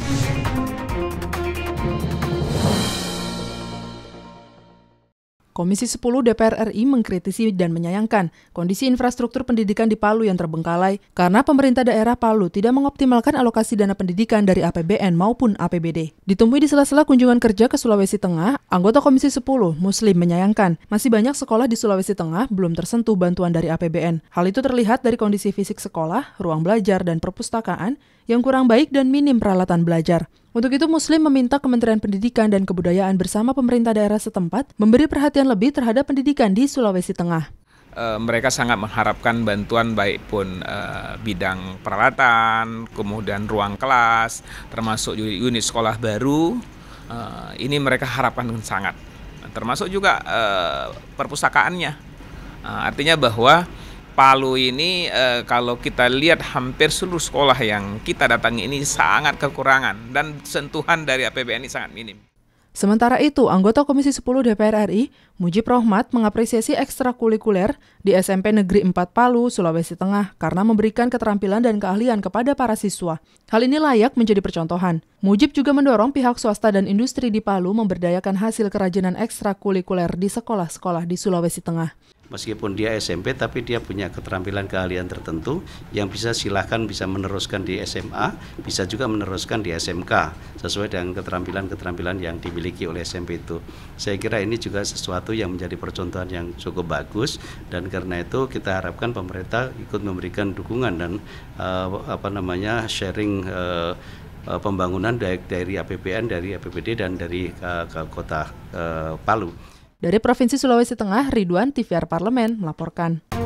Bye. Komisi 10 DPR RI mengkritisi dan menyayangkan kondisi infrastruktur pendidikan di Palu yang terbengkalai karena pemerintah daerah Palu tidak mengoptimalkan alokasi dana pendidikan dari APBN maupun APBD. Ditemui di sela-sela kunjungan kerja ke Sulawesi Tengah, anggota Komisi 10, Muslim, menyayangkan masih banyak sekolah di Sulawesi Tengah belum tersentuh bantuan dari APBN. Hal itu terlihat dari kondisi fisik sekolah, ruang belajar, dan perpustakaan yang kurang baik dan minim peralatan belajar. Untuk itu, Muslim meminta Kementerian Pendidikan dan Kebudayaan bersama pemerintah daerah setempat memberi perhatian lebih terhadap pendidikan di Sulawesi Tengah. Eh, mereka sangat mengharapkan bantuan baik pun eh, bidang peralatan, kemudian ruang kelas, termasuk unit sekolah baru. Eh, ini mereka harapkan sangat, termasuk juga e, perpustakaannya. artinya bahwa Palu ini e, kalau kita lihat hampir seluruh sekolah yang kita datangi ini sangat kekurangan dan sentuhan dari APBN ini sangat minim. Sementara itu, anggota Komisi 10 DPR RI, Mujib Rohmat, mengapresiasi ekstrakurikuler di SMP Negeri 4 Palu, Sulawesi Tengah karena memberikan keterampilan dan keahlian kepada para siswa. Hal ini layak menjadi percontohan. Mujib juga mendorong pihak swasta dan industri di Palu memberdayakan hasil kerajinan ekstrakurikuler di sekolah-sekolah di Sulawesi Tengah meskipun dia SMP tapi dia punya keterampilan keahlian tertentu yang bisa silahkan bisa meneruskan di SMA, bisa juga meneruskan di SMK sesuai dengan keterampilan-keterampilan yang dimiliki oleh SMP itu. Saya kira ini juga sesuatu yang menjadi percontohan yang cukup bagus dan karena itu kita harapkan pemerintah ikut memberikan dukungan dan uh, apa namanya sharing uh, pembangunan dari, dari APBN, dari APBD dan dari uh, kota uh, Palu. Dari Provinsi Sulawesi Tengah, Ridwan TVR Parlemen melaporkan.